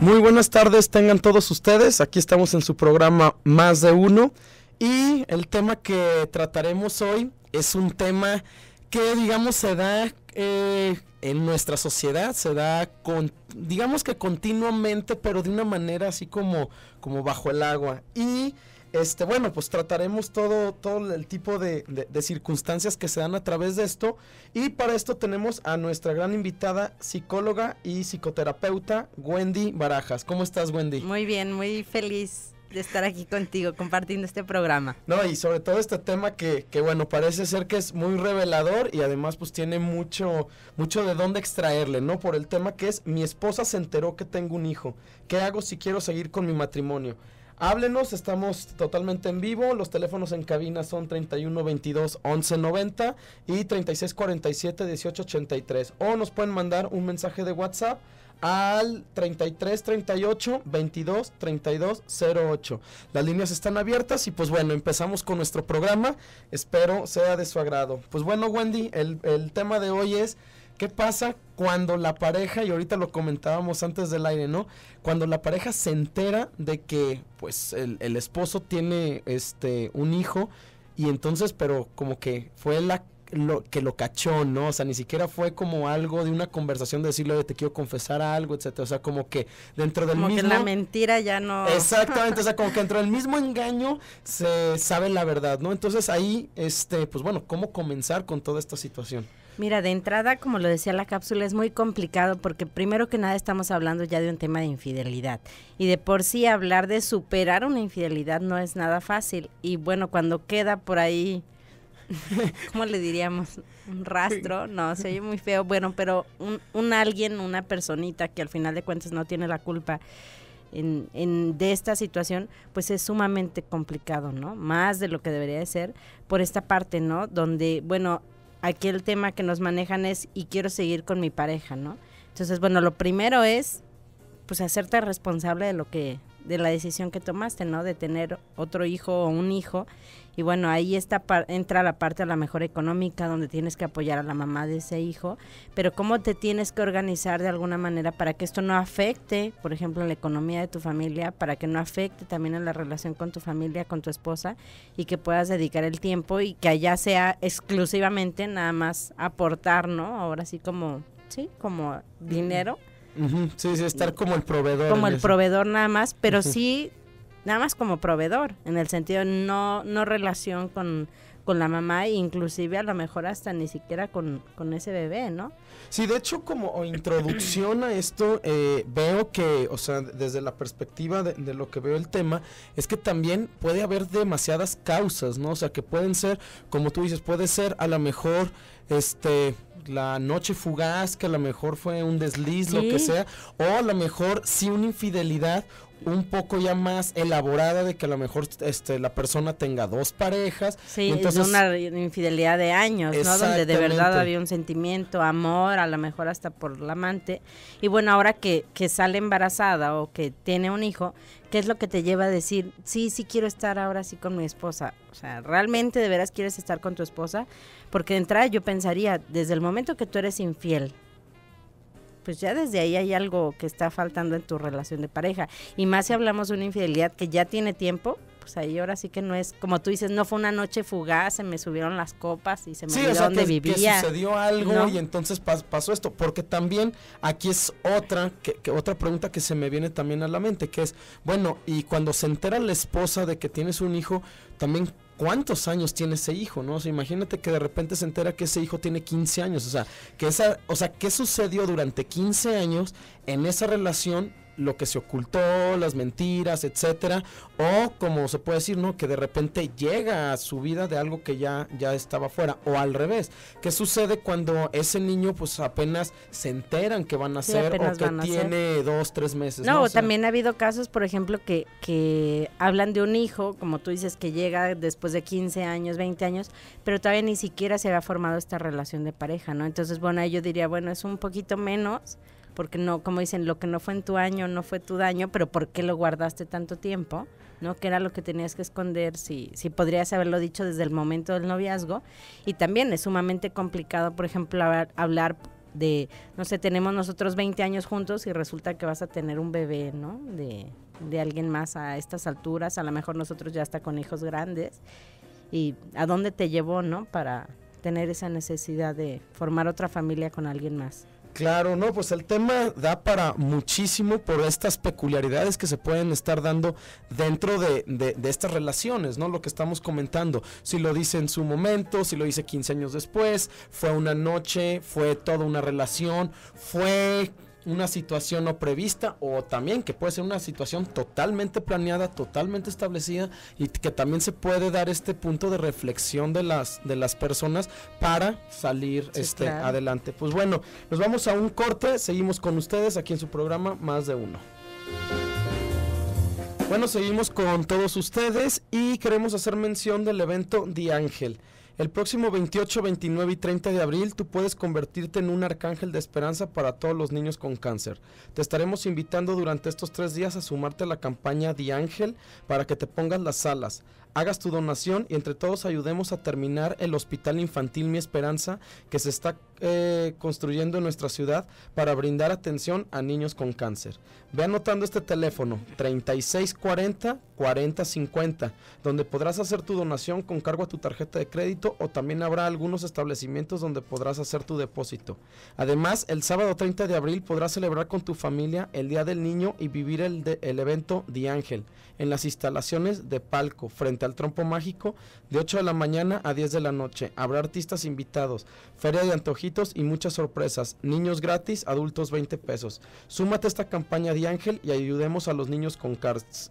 Muy buenas tardes, tengan todos ustedes. Aquí estamos en su programa Más de Uno. Y el tema que trataremos hoy es un tema que, digamos, se da eh, en nuestra sociedad, se da, con, digamos que continuamente, pero de una manera así como, como bajo el agua. Y este, bueno, pues trataremos todo, todo el tipo de, circunstancias que se dan a través de esto. Y para esto tenemos a nuestra gran invitada, psicóloga y psicoterapeuta, Wendy Barajas. ¿Cómo estás, Wendy? Muy bien, muy feliz de estar aquí contigo compartiendo este programa. No, y sobre todo este tema que, que bueno, parece ser que es muy revelador y además pues tiene mucho, mucho de dónde extraerle, ¿no? Por el tema que es, mi esposa se enteró que tengo un hijo, ¿qué hago si quiero seguir con mi matrimonio? Háblenos, estamos totalmente en vivo. Los teléfonos en cabina son 31 22 11 90 y 36 47 18 83. O nos pueden mandar un mensaje de WhatsApp al 33 38 22 32 08. Las líneas están abiertas y pues bueno, empezamos con nuestro programa. Espero sea de su agrado. Pues bueno, Wendy, el, el tema de hoy es ¿Qué pasa cuando la pareja, y ahorita lo comentábamos antes del aire, ¿no? Cuando la pareja se entera de que, pues, el, esposo tiene este un hijo, y entonces, pero como que fue la lo, que lo cachó, ¿no? O sea, ni siquiera fue como algo de una conversación de decirle, oye, te quiero confesar algo, etcétera. O sea, como que dentro del mismo. Como que la mentira ya no. Exactamente, o sea, como que dentro del mismo engaño se sabe la verdad, ¿no? Entonces ahí, este, pues bueno, ¿cómo comenzar con toda esta situación? Mira, de entrada, como lo decía la cápsula, es muy complicado porque primero que nada estamos hablando ya de un tema de infidelidad. Y de por sí hablar de superar una infidelidad no es nada fácil. Y bueno, cuando queda por ahí, ¿cómo le diríamos? Un rastro, no, se oye muy feo. Bueno, pero un, alguien, una personita que al final de cuentas no tiene la culpa. en, de esta situación, pues es sumamente complicado, ¿no? Más de lo que debería de ser por esta parte, ¿no? Donde, bueno, aquí el tema que nos manejan es y quiero seguir con mi pareja, ¿no? Entonces, bueno, lo primero es pues hacerte responsable de lo que de la decisión que tomaste, ¿no? De tener otro hijo o un hijo. Y bueno, ahí está entra la parte a la mejor económica, donde tienes que apoyar a la mamá de ese hijo, pero cómo te tienes que organizar de alguna manera para que esto no afecte, por ejemplo, en la economía de tu familia, para que no afecte también en la relación con tu familia, con tu esposa, y que puedas dedicar el tiempo y que allá sea exclusivamente nada más aportar, ¿no? Ahora sí como, sí, como dinero Sí, sí, estar como el proveedor. Como el proveedor nada más, pero sí, nada más como proveedor, en el sentido no, no relación con con la mamá e inclusive a lo mejor hasta ni siquiera con, con ese bebé, ¿no? Sí, de hecho como introducción a esto eh, veo que, o sea, desde la perspectiva de, lo que veo el tema, es que también puede haber demasiadas causas, ¿no? O sea, que pueden ser, como tú dices, puede ser a lo mejor, este, la noche fugaz, que a lo mejor fue un desliz, lo que sea, o a lo mejor sí una infidelidad un poco ya más elaborada de que a lo mejor este, la persona tenga dos parejas. Sí, entonces, una infidelidad de años, ¿no? Donde de verdad había un sentimiento, amor, a lo mejor hasta por la amante. Y bueno, ahora que, que sale embarazada o que tiene un hijo, ¿qué es lo que te lleva a decir, sí, sí quiero estar ahora sí con mi esposa? O sea, ¿realmente de veras quieres estar con tu esposa? Porque de entrada yo pensaría, desde el momento que tú eres infiel, pues ya desde ahí hay algo que está faltando en tu relación de pareja. Y más si hablamos de una infidelidad que ya tiene tiempo, pues ahí ahora sí que no es, como tú dices, no fue una noche fugaz, se me subieron las copas y se me sí, olvidó vivir. sea, Sí, que, Que sucedió algo y entonces pasó esto, porque también aquí es otra, que, otra pregunta que se me viene también a la mente, que es, bueno, y cuando se entera la esposa de que tienes un hijo, también cuántos años tiene ese hijo, ¿no? O sea, imagínate que de repente se entera que ese hijo tiene 15 años, o sea, que esa, o sea, ¿qué sucedió durante 15 años en esa relación lo que se ocultó, las mentiras, etcétera, o como se puede decir, ¿no? que de repente llega a su vida de algo que ya ya estaba fuera o al revés. ¿Qué sucede cuando ese niño pues apenas se enteran que van a ser o que tiene dos, tres meses? No, también ha habido casos, por ejemplo, que que hablan de un hijo, como tú dices que llega después de 15 años, 20 años, pero todavía ni siquiera se había formado esta relación de pareja, ¿no? Entonces, bueno, yo diría, bueno, es un poquito menos porque no, como dicen, lo que no fue en tu año no fue tu daño, pero ¿por qué lo guardaste tanto tiempo? ¿no? Que era lo que tenías que esconder, si, si podrías haberlo dicho desde el momento del noviazgo. Y también es sumamente complicado, por ejemplo, hablar, de, no sé, tenemos nosotros 20 años juntos y resulta que vas a tener un bebé, ¿no? De, de alguien más a estas alturas, a lo mejor nosotros ya está con hijos grandes. ¿Y a dónde te llevó, no? Para tener esa necesidad de formar otra familia con alguien más. Claro, no, pues el tema da para muchísimo por estas peculiaridades que se pueden estar dando dentro de, estas relaciones, ¿no? Lo que estamos comentando, si lo dice en su momento, si lo dice 15 años después, fue una noche, fue toda una relación, fue una situación no prevista o también que puede ser una situación totalmente planeada, totalmente establecida y que también se puede dar este punto de reflexión de las, de las personas para salir este, adelante. Pues bueno, nos vamos a un corte, seguimos con ustedes aquí en su programa Más de Uno. Bueno, seguimos con todos ustedes y queremos hacer mención del evento Di Ángel. El próximo 28, 29 y 30 de abril tú puedes convertirte en un arcángel de esperanza para todos los niños con cáncer. Te estaremos invitando durante estos tres días a sumarte a la campaña Di Ángel para que te pongas las alas hagas tu donación y entre todos ayudemos a terminar el Hospital Infantil Mi Esperanza que se está eh, construyendo en nuestra ciudad para brindar atención a niños con cáncer. Ve anotando este teléfono 3640 4050 donde podrás hacer tu donación con cargo a tu tarjeta de crédito o también habrá algunos establecimientos donde podrás hacer tu depósito. Además, el sábado 30 de abril podrás celebrar con tu familia el Día del Niño y vivir el, evento Di Ángel en las instalaciones de Palco frente el Trompo Mágico de 8 de la mañana a 10 de la noche. Habrá artistas invitados, feria de antojitos y muchas sorpresas. Niños gratis, adultos 20 pesos. Súmate a esta campaña de Ángel y ayudemos a los niños con,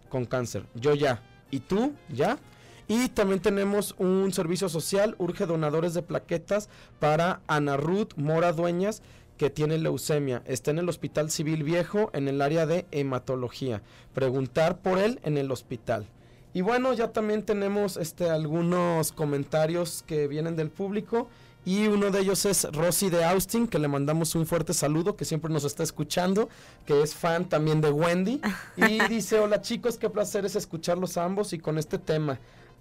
con cáncer. Yo ya. ¿Y tú? ¿Ya? Y también tenemos un servicio social, urge donadores de plaquetas para Ana Ruth Mora Dueñas, que tiene leucemia. Está en el Hospital Civil Viejo, en el área de hematología. Preguntar por él en el hospital. Y bueno, ya también tenemos este, algunos comentarios que vienen del público. Y uno de ellos es Rosy de Austin, que le mandamos un fuerte saludo, que siempre nos está escuchando, que es fan también de Wendy. Y dice, hola chicos, qué placer es escucharlos ambos y con este tema.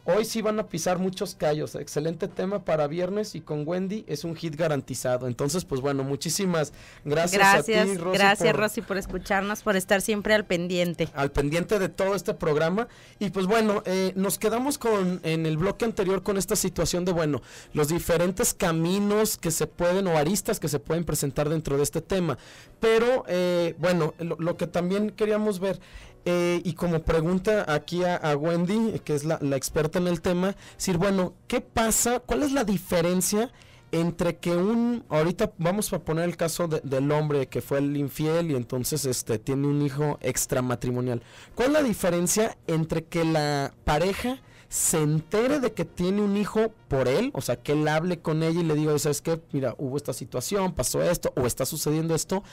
Hoy sí van a pisar muchos callos. Excelente tema para viernes y con Wendy es un hit garantizado. Entonces, pues bueno, muchísimas gracias. Gracias, a ti, Rosy, gracias Rosy por escucharnos, por estar siempre al pendiente. Al pendiente de todo este programa. Y pues bueno, eh, nos quedamos con en el bloque anterior con esta situación de, bueno, los diferentes caminos que se pueden o aristas que se pueden presentar dentro de este tema. Pero eh, bueno, lo que también queríamos ver eh, y como pregunta aquí a, Wendy, que es la, experta en el tema, decir, bueno, ¿qué pasa? ¿Cuál es la diferencia entre que un, ahorita vamos a poner el caso del hombre que fue el infiel y entonces este, tiene un hijo extramatrimonial? ¿Cuál es la diferencia entre que la pareja se entere de que tiene un hijo por él, o sea, que él hable con ella y le diga, ¿sabes qué? Mira, hubo esta situación, pasó esto, o está sucediendo esto,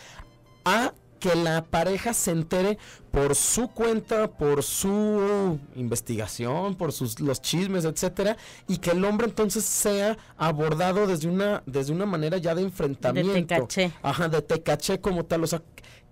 a que la pareja se entere por su cuenta, por su investigación, por sus, los chismes, etcétera, y que el hombre entonces sea abordado desde una, desde una manera ya de enfrentamiento. De caché. Ajá, de te caché como tal. O sea,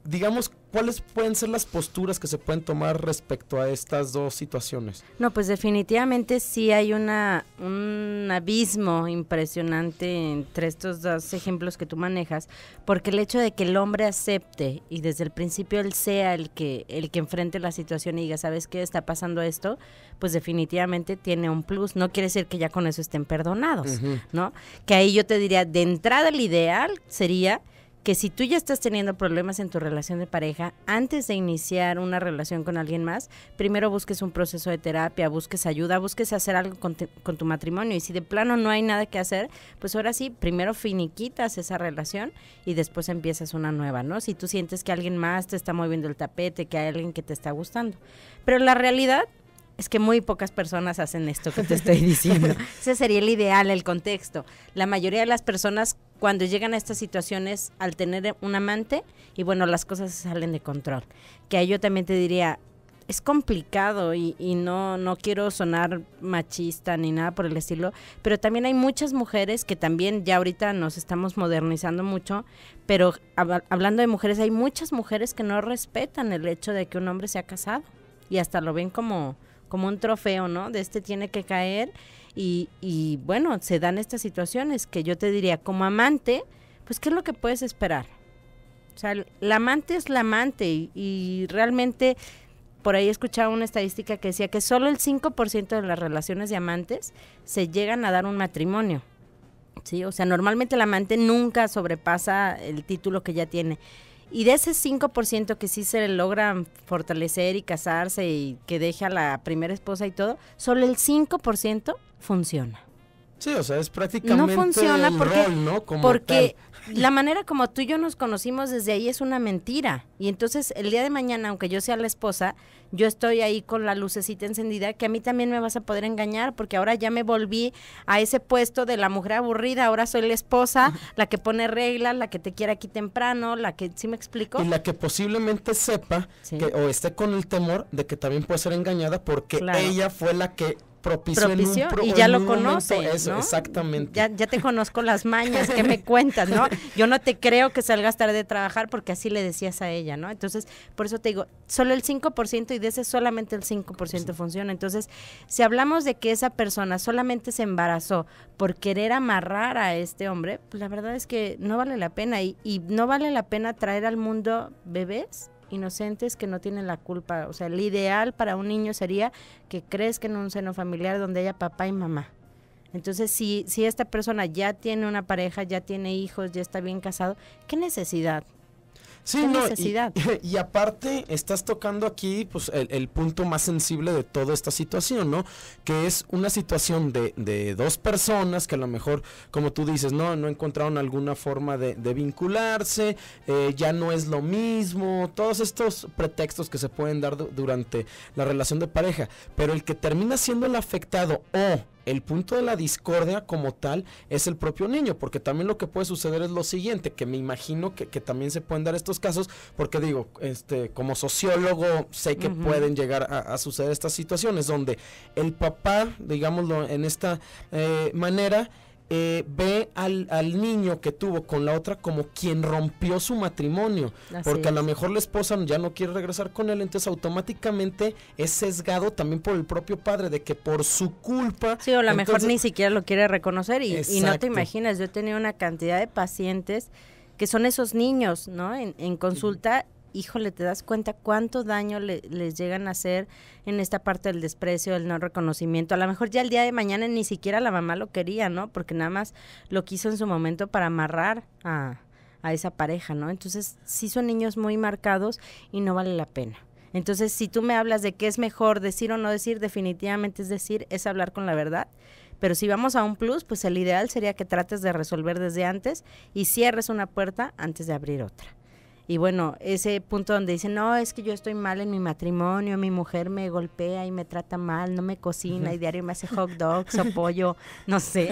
digamos, ¿cuáles pueden ser las posturas que se pueden tomar respecto a estas dos situaciones? No, pues definitivamente sí hay una, un abismo impresionante entre estos dos ejemplos que tú manejas, porque el hecho de que el hombre acepte y desde el principio él sea el que, el que enfrente la situación y diga, ¿sabes qué está pasando esto? Pues definitivamente tiene un plus. No quiere decir que ya con eso estén perdonados, ¿no? Que ahí yo te diría, de entrada el ideal sería que si tú ya estás teniendo problemas en tu relación de pareja, antes de iniciar una relación con alguien más, primero busques un proceso de terapia, busques ayuda, busques hacer algo con, tu matrimonio. Y si de plano no hay nada que hacer, pues ahora sí, primero finiquitas esa relación y después empiezas una nueva, ¿no? Si tú sientes que alguien más te está moviendo el tapete, que hay alguien que te está gustando. Pero la realidad es que muy pocas personas hacen esto que te estoy diciendo. Ese sería el ideal, el contexto. La mayoría de las personas cuando llegan a estas situaciones al tener un amante y bueno, las cosas salen de control. Que a yo también te diría, es complicado y, no, no quiero sonar machista ni nada por el estilo, pero también hay muchas mujeres que también ya ahorita nos estamos modernizando mucho, pero hablando de mujeres, hay muchas mujeres que no respetan el hecho de que un hombre se ha casado y hasta lo ven como, como un trofeo, ¿no? De este tiene que caer y, y bueno, se dan estas situaciones que yo te diría, como amante, pues ¿qué es lo que puedes esperar? O sea, la amante es la amante y, realmente por ahí escuchaba una estadística que decía que solo el 5% de las relaciones de amantes se llegan a dar un matrimonio. Sí, o sea, normalmente la amante nunca sobrepasa el título que ya tiene. Y de ese 5% que sí se logran fortalecer y casarse y que deja a la primera esposa y todo, solo el 5% funciona. Sí, o sea, es prácticamente no funciona porque, ¿no? porque la manera como tú y yo nos conocimos desde ahí es una mentira. Y entonces el día de mañana, aunque yo sea la esposa, yo estoy ahí con la lucecita encendida, que a mí también me vas a poder engañar, porque ahora ya me volví a ese puesto de la mujer aburrida, ahora soy la esposa, la que pone reglas, la que te quiere aquí temprano, la que, ¿sí me explico? Y la que posiblemente sepa que, o esté con el temor de que también puede ser engañada porque ella fue la que Propicio y ya lo conoce. exactamente. Ya, te conozco las mañas que me cuentas, ¿no? Yo no te creo que salgas tarde de trabajar porque así le decías a ella, ¿no? Entonces, por eso te digo, solo el 5% y de ese solamente el 5% funciona. Entonces, si hablamos de que esa persona solamente se embarazó por querer amarrar a este hombre, pues la verdad es que no vale la pena y, y no vale la pena traer al mundo bebés inocentes que no tienen la culpa. O sea, el ideal para un niño sería que crezca en un seno familiar donde haya papá y mamá. Entonces, si, si esta persona ya tiene una pareja, ya tiene hijos, ya está bien casado, ¿qué necesidad? Sí, necesidad. Y, aparte, estás tocando aquí pues, el, punto más sensible de toda esta situación, ¿no? Que es una situación de, dos personas que a lo mejor, como tú dices, no, no encontraron alguna forma de, vincularse, eh, ya no es lo mismo, todos estos pretextos que se pueden dar durante la relación de pareja, pero el que termina siendo el afectado o el punto de la discordia como tal es el propio niño, porque también lo que puede suceder es lo siguiente, que me imagino que, también se pueden dar estos casos, porque digo, este, como sociólogo sé que pueden llegar a, suceder estas situaciones donde el papá, digámoslo en esta eh, manera, eh, ve al, al, niño que tuvo con la otra como quien rompió su matrimonio. porque a lo mejor la esposa ya no quiere regresar con él, entonces automáticamente es sesgado también por el propio padre de que por su culpa... Sí, o a lo mejor ni siquiera lo quiere reconocer y, y no te imaginas, yo he tenido una cantidad de pacientes que son esos niños, ¿no? En, en consulta híjole, te das cuenta cuánto daño le, les llegan a hacer en esta parte del desprecio, el no reconocimiento. A lo mejor ya el día de mañana ni siquiera la mamá lo quería, ¿no? Porque nada más lo quiso en su momento para amarrar a, a esa pareja, ¿no? Entonces, sí son niños muy marcados y no vale la pena. Entonces, si tú me hablas de qué es mejor decir o no decir, definitivamente es decir, es hablar con la verdad. Pero si vamos a un plus, pues el ideal sería que trates de resolver desde antes y cierres una puerta antes de abrir otra. Y bueno, ese punto donde dicen, no, es que yo estoy mal en mi matrimonio, mi mujer me golpea y me trata mal, no me cocina y diario me hace hot dogs o pollo, no sé,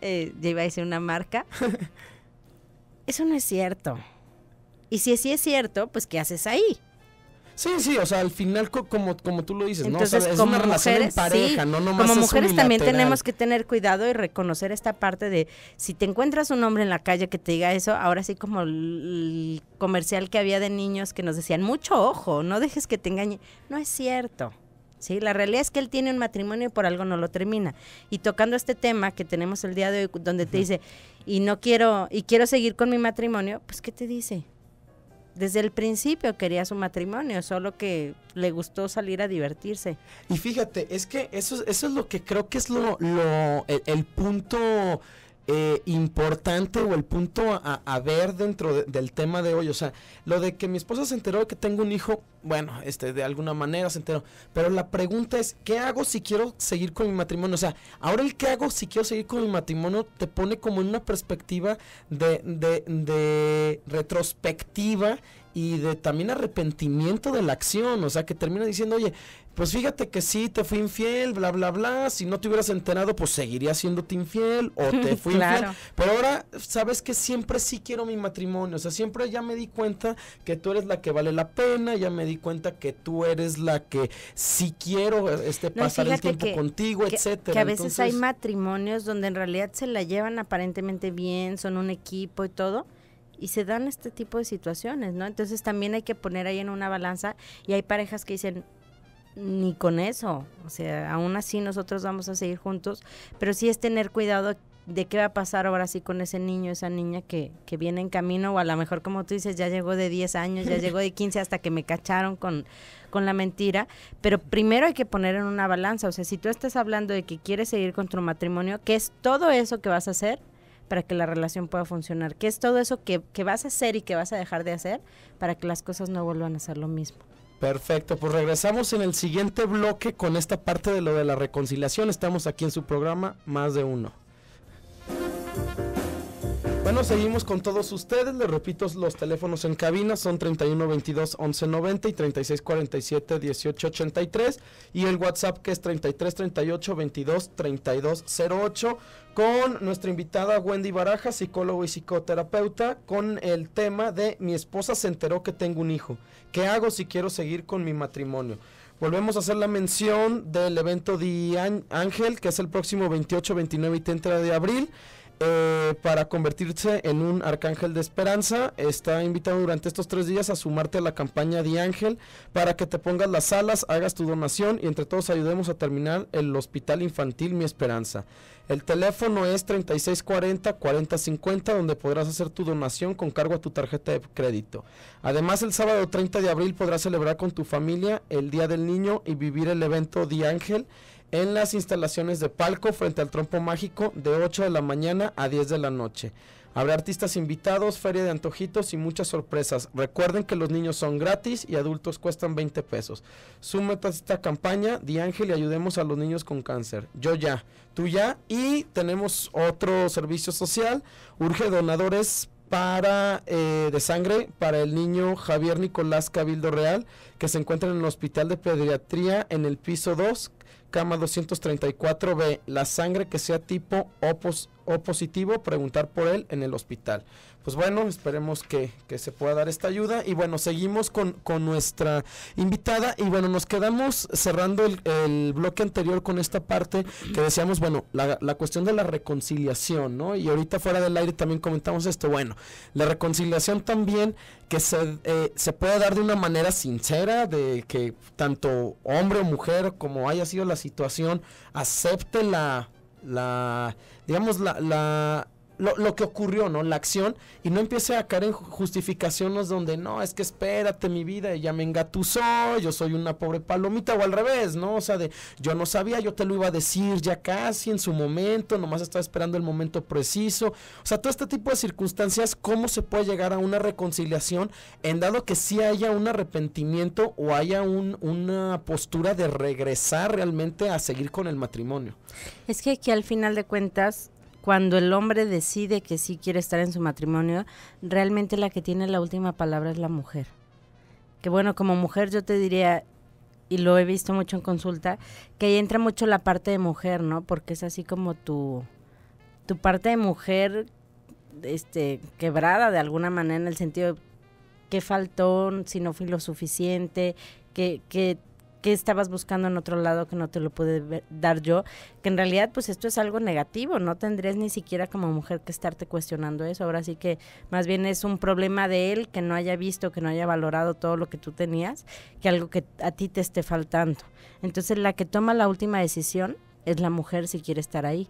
eh, iba a decir una marca. Eso no es cierto. Y si así es cierto, pues ¿qué haces ahí? Sí, sí, o sea, al final como, como tú lo dices, ¿no? O es como una relación pareja, no nomás Como mujeres también tenemos que tener cuidado y reconocer esta parte de si te encuentras un hombre en la calle que te diga eso, ahora sí como el comercial que había de niños que nos decían, mucho ojo, no dejes que te engañe. No es cierto. Sí, la realidad es que él tiene un matrimonio y por algo no lo termina. Y tocando este tema que tenemos el día de hoy, donde te dice, y no quiero, y quiero seguir con mi matrimonio, pues ¿qué te dice? desde el principio quería su matrimonio, solo que le gustó salir a divertirse. Y fíjate, es que eso, eso es lo que creo que es lo, el, el punto eh, importante o el punto a, ver dentro del tema de hoy. O sea, lo de que mi esposa se enteró de que tengo un hijo, bueno, este, de alguna manera se enteró. Pero la pregunta es, ¿qué hago si quiero seguir con mi matrimonio? O sea, ahora el qué hago si quiero seguir con mi matrimonio te pone como en una perspectiva de, de, de retrospectiva y de también arrepentimiento de la acción, o sea, que termina diciendo, oye, pues fíjate que sí, te fui infiel, bla, bla, bla, si no te hubieras enterado, pues seguiría haciéndote infiel o te fui infiel. Pero ahora, sabes que siempre sí quiero mi matrimonio, o sea, siempre ya me di cuenta que tú eres la que vale la pena, ya me di cuenta que tú eres la que sí quiero este, pasar el tiempo contigo, etc. etcétera. Que a veces hay matrimonios donde en realidad se la llevan aparentemente bien, son un equipo y todo y se dan este tipo de situaciones, ¿no? Entonces también hay que poner ahí en una balanza y hay parejas que dicen, ni con eso, o sea, aún así nosotros vamos a seguir juntos, pero sí es tener cuidado de qué va a pasar ahora sí con ese niño, esa niña que, viene en camino, o a lo mejor como tú dices, ya llegó de 10 años, ya llegó de 15 hasta que me cacharon con, con la mentira, pero primero hay que poner en una balanza, o sea, si tú estás hablando de que quieres seguir con tu matrimonio, ¿qué es todo eso que vas a hacer? para que la relación pueda funcionar. ¿Qué es todo eso que, que vas a hacer y que vas a dejar de hacer para que las cosas no vuelvan a ser lo mismo? Perfecto, pues regresamos en el siguiente bloque con esta parte de lo de la reconciliación. Estamos aquí en su programa Más de Uno. Bueno, seguimos con todos ustedes. Les repito, los teléfonos en cabina son 31 22 11 90 y 36 47 18 83. Y el WhatsApp que es 33 38 22 32 Con nuestra invitada Wendy Baraja, psicólogo y psicoterapeuta, con el tema de mi esposa se enteró que tengo un hijo. ¿Qué hago si quiero seguir con mi matrimonio? Volvemos a hacer la mención del evento de Ángel, que es el próximo 28, 29 y 30 de abril. Eh, para convertirse en un arcángel de esperanza. Está invitado durante estos tres días a sumarte a la campaña de Ángel para que te pongas las alas, hagas tu donación y entre todos ayudemos a terminar el hospital infantil Mi Esperanza. El teléfono es 3640-4050, donde podrás hacer tu donación con cargo a tu tarjeta de crédito. Además, el sábado 30 de abril podrás celebrar con tu familia el Día del Niño y vivir el evento Di Ángel en las instalaciones de Palco frente al Trompo Mágico de 8 de la mañana a 10 de la noche. Habrá artistas invitados, feria de antojitos y muchas sorpresas. Recuerden que los niños son gratis y adultos cuestan 20 pesos. Súmate a esta campaña, Di Ángel, y ayudemos a los niños con cáncer. Yo ya, tú ya. Y tenemos otro servicio social. Urge donadores para eh, de sangre para el niño Javier Nicolás Cabildo Real, que se encuentra en el Hospital de Pediatría en el piso 2, cama 234B. La sangre que sea tipo opos o positivo, preguntar por él en el hospital. Pues bueno, esperemos que, se pueda dar esta ayuda. Y bueno, seguimos con, nuestra invitada. Y bueno, nos quedamos cerrando el, bloque anterior con esta parte que decíamos, bueno, la, la cuestión de la reconciliación, ¿no? Y ahorita fuera del aire también comentamos esto. Bueno, la reconciliación también que se, eh, se pueda dar de una manera sincera, de que tanto hombre o mujer, como haya sido la situación, acepte la la digamos la, la lo, lo, que ocurrió, ¿no? La acción y no empiece a caer en justificaciones donde, no, es que espérate mi vida, ella me engatusó, yo soy una pobre palomita o al revés, ¿no? O sea, de yo no sabía, yo te lo iba a decir ya casi en su momento, nomás estaba esperando el momento preciso. O sea, todo este tipo de circunstancias, ¿cómo se puede llegar a una reconciliación en dado que sí haya un arrepentimiento o haya un, una postura de regresar realmente a seguir con el matrimonio? Es que aquí al final de cuentas cuando el hombre decide que sí quiere estar en su matrimonio, realmente la que tiene la última palabra es la mujer. Que bueno, como mujer yo te diría, y lo he visto mucho en consulta, que ahí entra mucho la parte de mujer, ¿no? Porque es así como tu, tu parte de mujer este, quebrada de alguna manera en el sentido de que faltó, si no fui lo suficiente, que, que que estabas buscando en otro lado que no te lo pude dar yo, que en realidad pues esto es algo negativo, no tendrías ni siquiera como mujer que estarte cuestionando eso, ahora sí que más bien es un problema de él que no haya visto, que no haya valorado todo lo que tú tenías, que algo que a ti te esté faltando. Entonces la que toma la última decisión es la mujer si quiere estar ahí.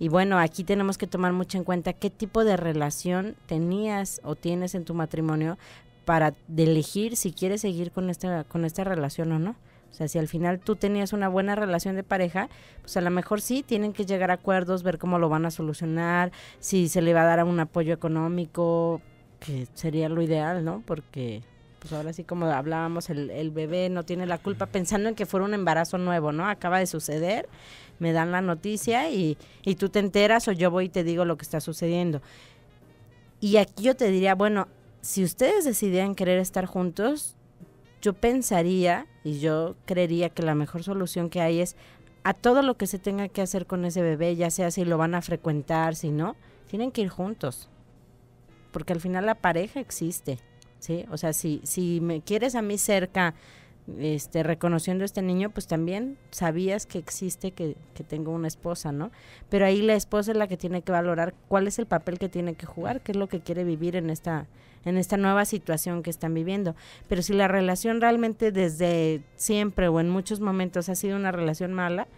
Y bueno, aquí tenemos que tomar mucho en cuenta qué tipo de relación tenías o tienes en tu matrimonio para elegir si quieres seguir con esta, con esta relación o no. O sea, si al final tú tenías una buena relación de pareja, pues a lo mejor sí tienen que llegar a acuerdos, ver cómo lo van a solucionar, si se le va a dar un apoyo económico, que sería lo ideal, ¿no? Porque pues ahora sí como hablábamos, el, el, bebé no tiene la culpa pensando en que fuera un embarazo nuevo, ¿no? Acaba de suceder, me dan la noticia y, y, tú te enteras o yo voy y te digo lo que está sucediendo. Y aquí yo te diría, bueno, si ustedes decidieran querer estar juntos, yo pensaría y yo creería que la mejor solución que hay es a todo lo que se tenga que hacer con ese bebé, ya sea si lo van a frecuentar, si no, tienen que ir juntos. Porque al final la pareja existe, ¿sí? O sea, si, si me quieres a mí cerca este, reconociendo a este niño, pues también sabías que existe, que, que, tengo una esposa, ¿no? Pero ahí la esposa es la que tiene que valorar cuál es el papel que tiene que jugar, qué es lo que quiere vivir en esta, en esta nueva situación que están viviendo. Pero si la relación realmente desde siempre o en muchos momentos ha sido una relación mala,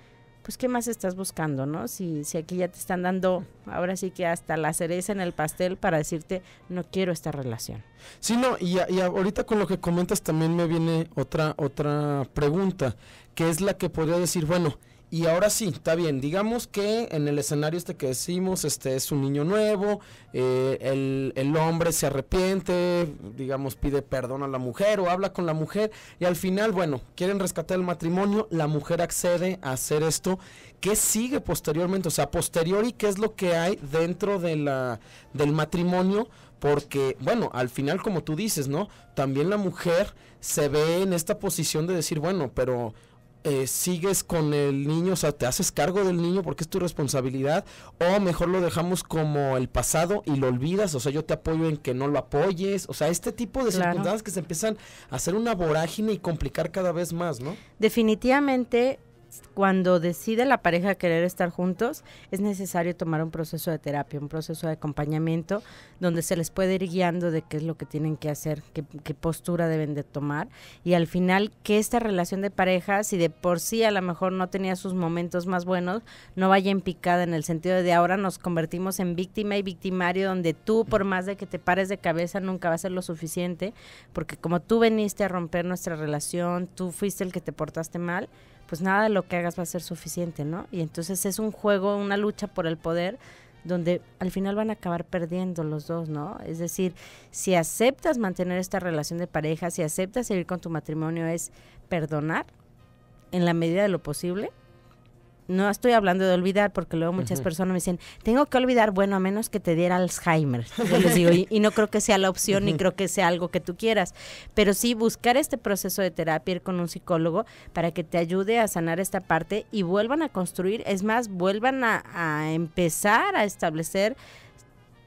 pues qué más estás buscando, ¿no? Si, si aquí ya te están dando, ahora sí que hasta la cereza en el pastel para decirte, no quiero esta relación. Sí, no, y, y ahorita con lo que comentas también me viene otra, otra pregunta, que es la que podría decir, bueno, y ahora sí, está bien. Digamos que en el escenario este que decimos, este es un niño nuevo, eh, el, hombre se arrepiente, digamos, pide perdón a la mujer o habla con la mujer y al final, bueno, quieren rescatar el matrimonio, la mujer accede a hacer esto. ¿Qué sigue posteriormente? O sea, ¿posterior y ¿qué es lo que hay dentro de la, del matrimonio? porque, bueno, al final, como tú dices, ¿no? También la mujer se ve en esta posición de decir, bueno, pero eh, sigues con el niño, o sea, te haces cargo del niño porque es tu responsabilidad, o mejor lo dejamos como el pasado y lo olvidas, o sea, yo te apoyo en que no lo apoyes, o sea, este tipo de circunstancias que se empiezan a hacer una vorágine y complicar cada vez más, ¿no? Definitivamente cuando decide la pareja querer estar juntos, es necesario tomar un proceso de terapia, un proceso de acompañamiento, donde se les puede ir guiando de qué es lo que tienen que hacer, qué, postura deben de tomar, y al final que esta relación de pareja, si de por sí a lo mejor no tenía sus momentos más buenos, no vaya en picada en el sentido de ahora nos convertimos en víctima y victimario, donde tú por más de que te pares de cabeza nunca va a ser lo suficiente, porque como tú veniste a romper nuestra relación, tú fuiste el que te portaste mal, pues nada de lo que hagas va a ser suficiente, ¿no? Y entonces es un juego, una lucha por el poder donde al final van a acabar perdiendo los dos, ¿no? Es decir, si aceptas mantener esta relación de pareja, si aceptas seguir con tu matrimonio, es perdonar en la medida de lo posible no estoy hablando de olvidar, porque luego muchas personas me dicen, tengo que olvidar, bueno, a menos que te diera Alzheimer. Yo les digo, y, no creo que sea la opción, ni creo que sea algo que tú quieras. Pero sí buscar este proceso de terapia, con un psicólogo para que te ayude a sanar esta parte y vuelvan a construir, es más, vuelvan a empezar a establecer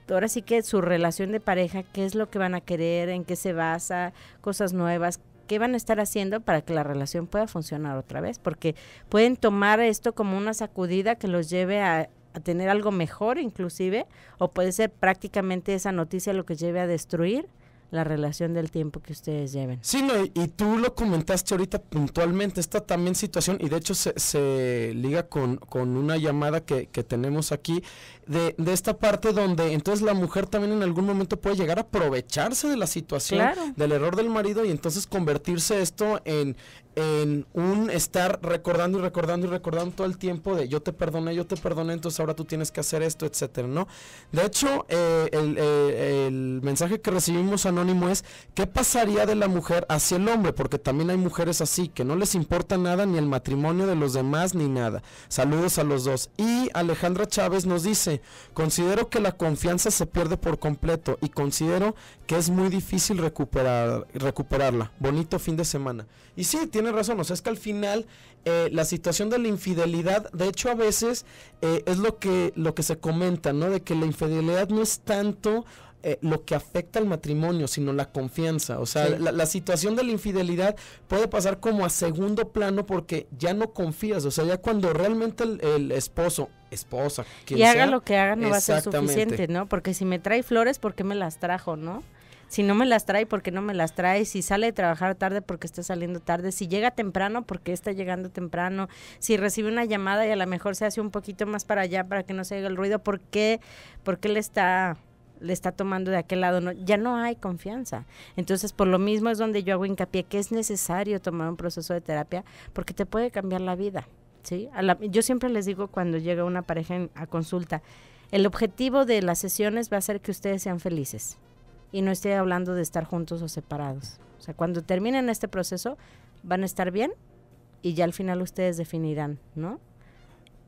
ahora sí que su relación de pareja, qué es lo que van a querer, en qué se basa, cosas nuevas, qué van a estar haciendo para que la relación pueda funcionar otra vez, porque pueden tomar esto como una sacudida que los lleve a, a tener algo mejor inclusive, o puede ser prácticamente esa noticia lo que lleve a destruir la relación del tiempo que ustedes lleven. Sí, no, y, tú lo comentaste ahorita puntualmente, esta también situación, y de hecho se, se liga con, una llamada que, tenemos aquí, de, de, esta parte donde entonces la mujer también en algún momento puede llegar a aprovecharse de la situación, del error del marido, y entonces convertirse esto en, en un estar recordando y recordando y recordando todo el tiempo de yo te perdoné, yo te perdoné, entonces ahora tú tienes que hacer esto, etcétera, ¿no? De hecho, eh, el, eh, el, mensaje que recibimos anónimo es ¿qué pasaría de la mujer hacia el hombre? Porque también hay mujeres así, que no les importa nada, ni el matrimonio de los demás, ni nada. Saludos a los dos. Y Alejandra Chávez nos dice, considero que la confianza se pierde por completo y considero que es muy difícil recuperar, recuperarla. Bonito fin de semana. Y sí, tiene tienes razón, o sea, es que al final eh, la situación de la infidelidad, de hecho a veces eh, es lo que, lo que se comenta, ¿no? De que la infidelidad no es tanto eh, lo que afecta al matrimonio, sino la confianza. O sea, la, situación de la infidelidad puede pasar como a segundo plano porque ya no confías. O sea, ya cuando realmente el, esposo, esposa, quien y haga lo que haga no va a ser suficiente, ¿no? Porque si me trae flores, ¿por qué me las trajo, no? Si no me las trae, porque no me las trae. Si sale de trabajar tarde, porque está saliendo tarde. Si llega temprano, porque está llegando temprano. Si recibe una llamada y a lo mejor se hace un poquito más para allá para que no se haga el ruido, ¿por qué? le está le está tomando de aquel lado, no, ya no hay confianza. Entonces, por lo mismo es donde yo hago hincapié que es necesario tomar un proceso de terapia porque te puede cambiar la vida. ¿sí? yo siempre les digo cuando llega una pareja a consulta, el objetivo de las sesiones va a ser que ustedes sean felices y no estoy hablando de estar juntos o separados. O sea, cuando terminen este proceso, van a estar bien y ya al final ustedes definirán, ¿no?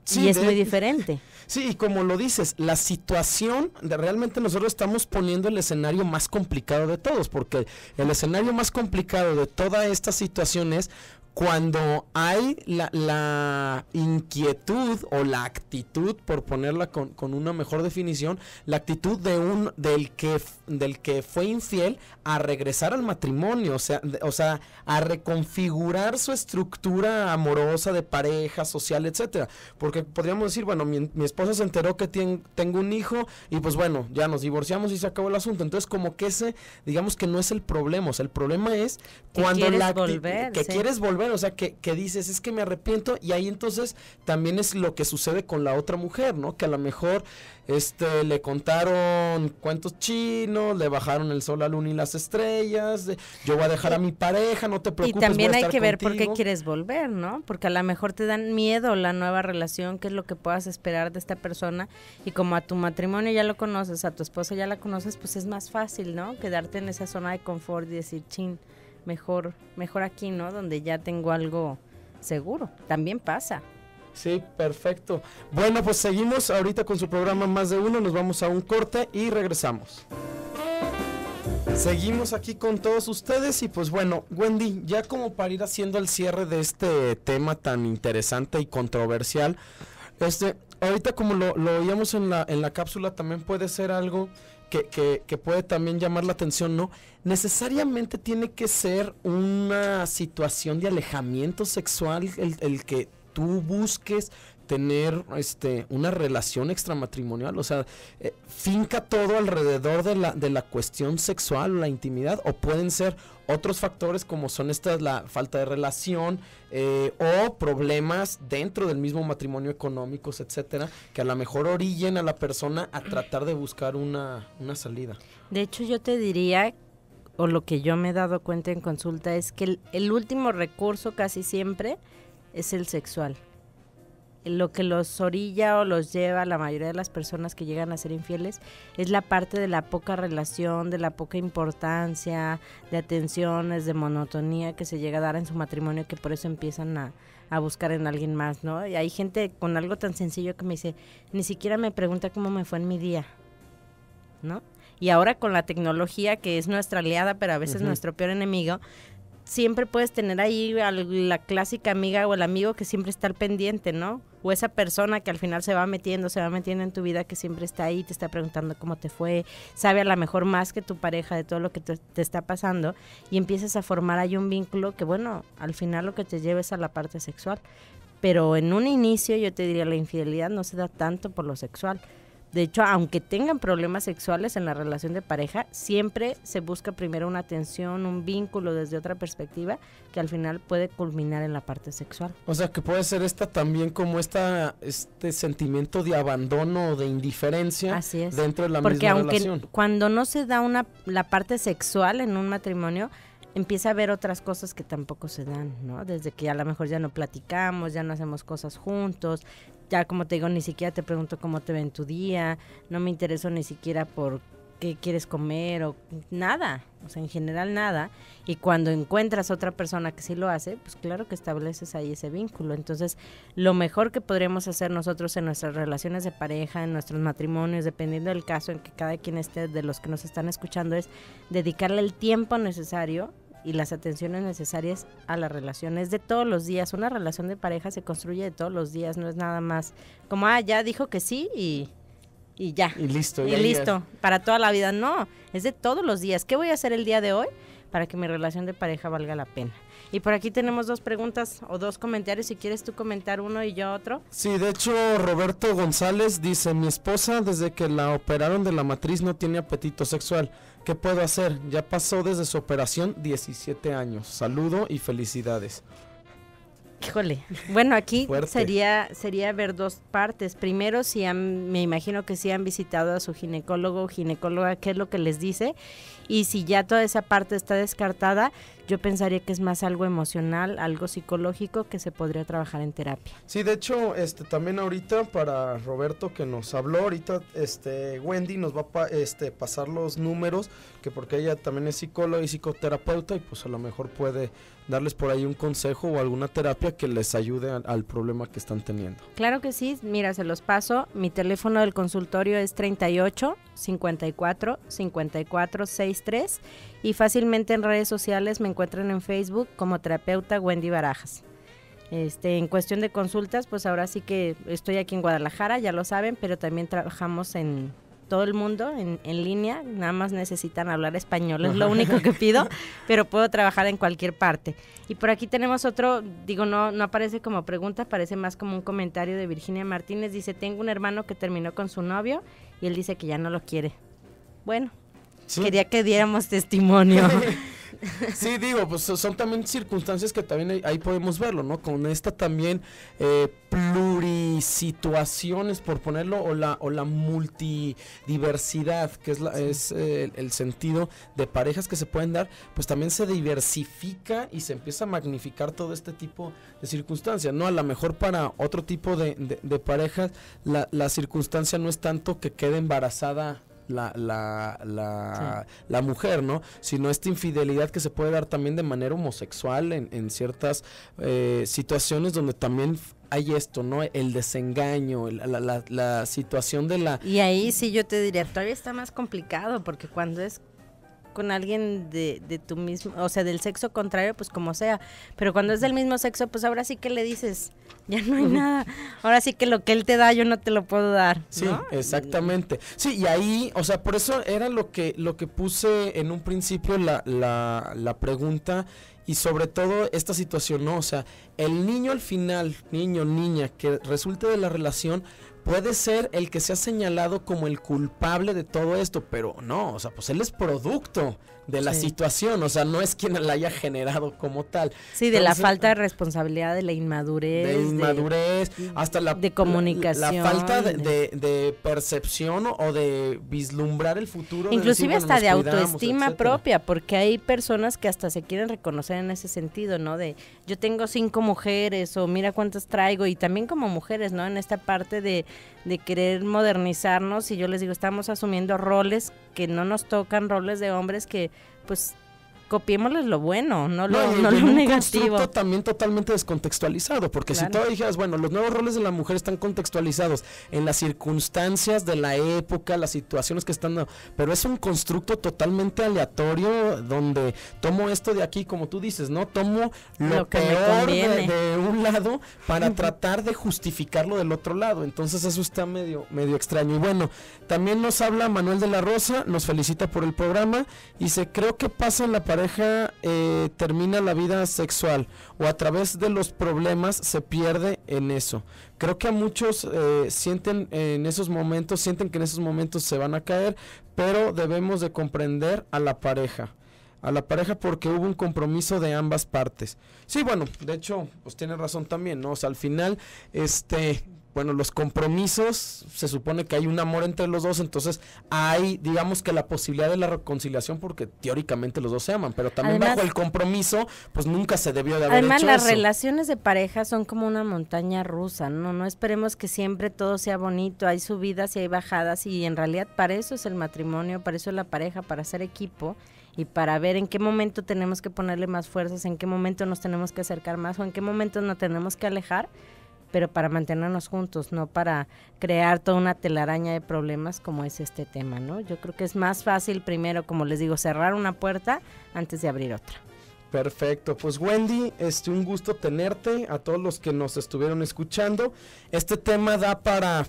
Sí, y es muy diferente. Sí, y como lo dices, la situación de realmente nosotros estamos poniendo el escenario más complicado de todos, porque el escenario más complicado de toda esta situación es cuando hay la, inquietud o la actitud, por ponerla con, con, una mejor definición, la actitud de un del que del que fue infiel a regresar al matrimonio, o sea, o sea, a reconfigurar su estructura amorosa de pareja, social, etcétera. Porque podríamos decir, bueno, mi, mi esposa se enteró que tengo un hijo y pues bueno, ya nos divorciamos y se acabó el asunto. Entonces, como que ese, digamos que no es el problema, o sea, el problema es cuando que que quieres volver o sea, que, dices, es que me arrepiento y ahí entonces también es lo que sucede con la otra mujer, ¿no? Que a lo mejor este, le contaron cuentos chinos, le bajaron el sol, la luna y las estrellas, yo voy a dejar a mi pareja, no te preocupes. Y también hay que ver por qué quieres volver, ¿no? Porque a lo mejor te dan miedo la nueva relación, qué es lo que puedas esperar de esta persona y como a tu matrimonio ya lo conoces, a tu esposa ya la conoces, pues es más fácil, ¿no? Quedarte en esa zona de confort y decir, chin mejor, mejor aquí, ¿no? Donde ya tengo algo seguro. También pasa. Sí, perfecto. Bueno, pues seguimos ahorita con su programa Más de Uno, nos vamos a un corte y regresamos. Seguimos aquí con todos ustedes y pues bueno, Wendy, ya como para ir haciendo el cierre de este tema tan interesante y controversial, este, ahorita como lo, lo oíamos en la, en la cápsula, también puede ser algo que, puede también llamar la atención, ¿no? Necesariamente tiene que ser una situación de alejamiento sexual el, el que tú busques tener este, una relación extramatrimonial, o sea, eh, finca todo alrededor de la, de la cuestión sexual, la intimidad, o pueden ser otros factores como son esta la falta de relación eh, o problemas dentro del mismo matrimonio económicos, etcétera, que a lo mejor orillen a la persona a tratar de buscar una, una salida. De hecho, yo te diría o lo que yo me he dado cuenta en consulta es que el último recurso casi siempre es el sexual lo que los orilla o los lleva a la mayoría de las personas que llegan a ser infieles es la parte de la poca relación, de la poca importancia, de atenciones, de monotonía que se llega a dar en su matrimonio que por eso empiezan a, a buscar en alguien más, ¿no? Y hay gente con algo tan sencillo que me dice, ni siquiera me pregunta cómo me fue en mi día, ¿no? Y ahora con la tecnología que es nuestra aliada, pero a veces nuestro peor enemigo, siempre puedes tener ahí a la clásica amiga o el amigo que siempre está al pendiente, ¿no? O esa persona que al final se va metiendo, se va metiendo en tu vida, que siempre está ahí, te está preguntando cómo te fue, sabe a lo mejor más que tu pareja de todo lo que te, está pasando y empiezas a formar ahí un vínculo que, bueno, al final lo que te lleva es a la parte sexual. Pero en un inicio yo te diría, la infidelidad no se da tanto por lo sexual, de hecho, aunque tengan problemas sexuales en la relación de pareja, siempre se busca primero una atención, un vínculo desde otra perspectiva que al final puede culminar en la parte sexual. O sea, que puede ser esta también como esta este sentimiento de abandono o de indiferencia Así es. dentro de la Porque aunque cuando no se da una la parte sexual en un matrimonio, empieza a ver otras cosas que tampoco se dan, ¿no? Desde que a lo mejor ya no platicamos, ya no hacemos cosas juntos, ya como te digo, ni siquiera te pregunto cómo te ve en tu día, no me intereso ni siquiera por qué quieres comer o nada, o sea, en general nada. Y cuando encuentras otra persona que sí lo hace, pues claro que estableces ahí ese vínculo. Entonces, lo mejor que podríamos hacer nosotros en nuestras relaciones de pareja, en nuestros matrimonios, dependiendo del caso en que cada quien esté de los que nos están escuchando, es dedicarle el tiempo necesario y las atenciones necesarias a las relaciones de todos los días. Una relación de pareja se construye de todos los días, no es nada más como, ah, ya dijo que sí y, ya. Y listo. Y listo, para toda la vida. No, es de todos los días. ¿Qué voy a hacer el día de hoy? para que mi relación de pareja valga la pena. Y por aquí tenemos dos preguntas o dos comentarios, si quieres tú comentar uno y yo otro. Sí, de hecho Roberto González dice, mi esposa desde que la operaron de la matriz no tiene apetito sexual. ¿Qué puedo hacer? Ya pasó desde su operación 17 años. Saludo y felicidades. Híjole. Bueno, aquí sería sería ver dos partes. Primero, si me imagino que si han visitado a su ginecólogo o ginecóloga, qué es lo que les dice. Y si ya toda esa parte está descartada, yo pensaría que es más algo emocional, algo psicológico que se podría trabajar en terapia. Sí, de hecho, este también ahorita para Roberto que nos habló ahorita, este Wendy nos va a este pasar los números que porque ella también es psicóloga y psicoterapeuta y pues a lo mejor puede darles por ahí un consejo o alguna terapia que les ayude al problema que están teniendo. Claro que sí, mira, se los paso. Mi teléfono del consultorio es 38 54 54 63 y fácilmente en redes sociales me encuentran en Facebook como terapeuta Wendy Barajas. Este, en cuestión de consultas, pues ahora sí que estoy aquí en Guadalajara, ya lo saben, pero también trabajamos en todo el mundo en, línea, nada más necesitan hablar español, es lo único que pido, pero puedo trabajar en cualquier parte. Y por aquí tenemos otro, digo, no, no aparece como pregunta, parece más como un comentario de Virginia Martínez, dice, tengo un hermano que terminó con su novio y él dice que ya no lo quiere. Bueno, Quería que diéramos testimonio. sí, digo, pues son también circunstancias que también ahí podemos verlo, ¿no? Con esta también eh, plurisituaciones, por ponerlo, o la, o la multidiversidad, que es, la, es eh, el, sentido de parejas que se pueden dar, pues también se diversifica y se empieza a magnificar todo este tipo de circunstancias, ¿no? A lo mejor para otro tipo de, de, parejas la, la circunstancia no es tanto que quede embarazada la, la, la, mujer, ¿no? Sino esta infidelidad que se puede dar también de manera homosexual en, en ciertas eh, situaciones donde también hay esto, ¿no? El desengaño, la, la, situación de la... Y ahí sí yo te diría, todavía está más complicado porque cuando es con alguien de, de tu mismo, o sea, del sexo contrario, pues como sea. Pero cuando es del mismo sexo, pues ahora sí que le dices, ya no hay nada. Ahora sí que lo que él te da, yo no te lo puedo dar. Sí, exactamente. Sí, y ahí, o sea, por eso era lo que, lo que puse en un principio la, la, la pregunta y sobre todo esta situación, ¿no? O sea, el niño al final, niño, niña, que resulte de la relación, puede ser el que se ha señalado como el culpable de todo esto, pero no, o sea, pues él es producto de la situación, o sea, no es quien la haya generado como tal. Sí, de la falta de ah, responsabilidad, de la inmadurez. De inmadurez, hasta la... De La, falta de, de, percepción o de vislumbrar el futuro. Inclusive hasta de autoestima propia, porque hay personas que hasta se quieren reconocer en ese sentido, ¿no? De yo tengo cinco mujeres o mira cuántas traigo y también como mujeres, ¿no? En esta parte de de querer modernizarnos y yo les digo, estamos asumiendo roles que no nos tocan, roles de hombres que pues copiémosles lo bueno, no lo, no, lo un negativo. también totalmente descontextualizado, porque si tú dijeras, bueno, los nuevos roles de la mujer están contextualizados en las circunstancias de la época, las situaciones que están, pero es un constructo totalmente aleatorio donde tomo esto de aquí, como tú dices, ¿no? Tomo lo, que peor de, un lado para tratar de justificarlo del otro lado. Entonces eso está medio, medio extraño. Y bueno, también nos habla Manuel de la Rosa, nos felicita por el programa y se creo que pasa en la pareja eh, termina la vida sexual o a través de los problemas se pierde en eso. Creo que a muchos eh, sienten en esos momentos, sienten que en esos momentos se van a caer, pero debemos de comprender a la pareja a la pareja porque hubo un compromiso de ambas partes. Sí, bueno, de hecho, pues tiene razón también, ¿no? O sea, al final, este, bueno, los compromisos, se supone que hay un amor entre los dos, entonces hay, digamos que la posibilidad de la reconciliación porque teóricamente los dos se aman, pero también bajo el compromiso, pues nunca se debió de haber además, las relaciones de pareja son como una montaña rusa, ¿no? No esperemos que siempre todo sea bonito, hay subidas y hay bajadas y en realidad para eso es el matrimonio, para eso es la pareja, para hacer equipo y para ver en qué momento tenemos que ponerle más fuerzas, en qué momento nos tenemos que acercar más o en qué momento nos tenemos que alejar pero para mantenernos juntos, no para crear toda una telaraña de problemas como es este tema, ¿no? Yo creo que es más fácil primero, como les digo, cerrar una puerta antes de abrir otra. Perfecto, pues Wendy, este un gusto tenerte, a todos los que nos estuvieron escuchando. Este tema da para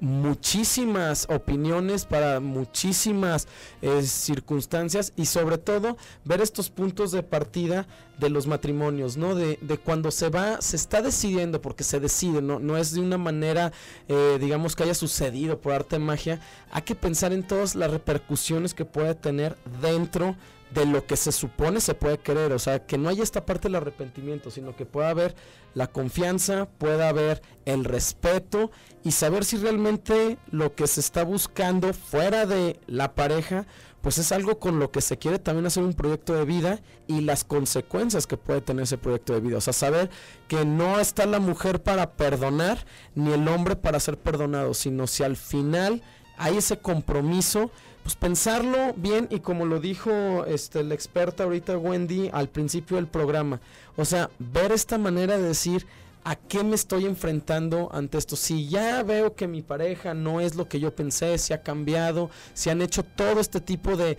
muchísimas opiniones, para muchísimas eh, circunstancias y sobre todo ver estos puntos de partida de los matrimonios, ¿no? De, cuando se va, se está decidiendo porque se decide, no, no es de una manera, eh, digamos, que haya sucedido por arte de magia. Hay que pensar en todas las repercusiones que puede tener dentro de lo que se supone se puede querer, o sea, que no haya esta parte del arrepentimiento, sino que pueda haber la confianza, pueda haber el respeto y saber si realmente lo que se está buscando fuera de la pareja, pues es algo con lo que se quiere también hacer un proyecto de vida y las consecuencias que puede tener ese proyecto de vida, o sea, saber que no está la mujer para perdonar ni el hombre para ser perdonado, sino si al final hay ese compromiso pues pensarlo bien y como lo dijo este, la experta ahorita Wendy al principio del programa, o sea, ver esta manera de decir a qué me estoy enfrentando ante esto. Si ya veo que mi pareja no es lo que yo pensé, si ha cambiado, si han hecho todo este tipo de,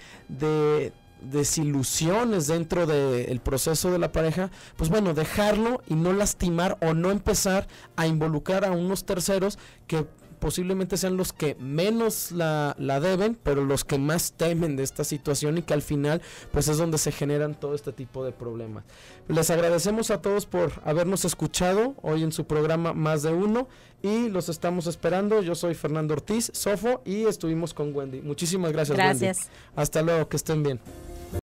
desilusiones dentro del proceso de la pareja, pues bueno, dejarlo y no lastimar o no empezar a involucrar a unos terceros que posiblemente sean los que menos la, deben, pero los que más temen de esta situación y que al final pues es donde se generan todo este tipo de problemas. Les agradecemos a todos por habernos escuchado hoy en su programa Más de Uno y los estamos esperando. Yo soy Fernando Ortiz, Sofo y estuvimos con Wendy. Muchísimas gracias. Gracias. Hasta luego, que estén bien.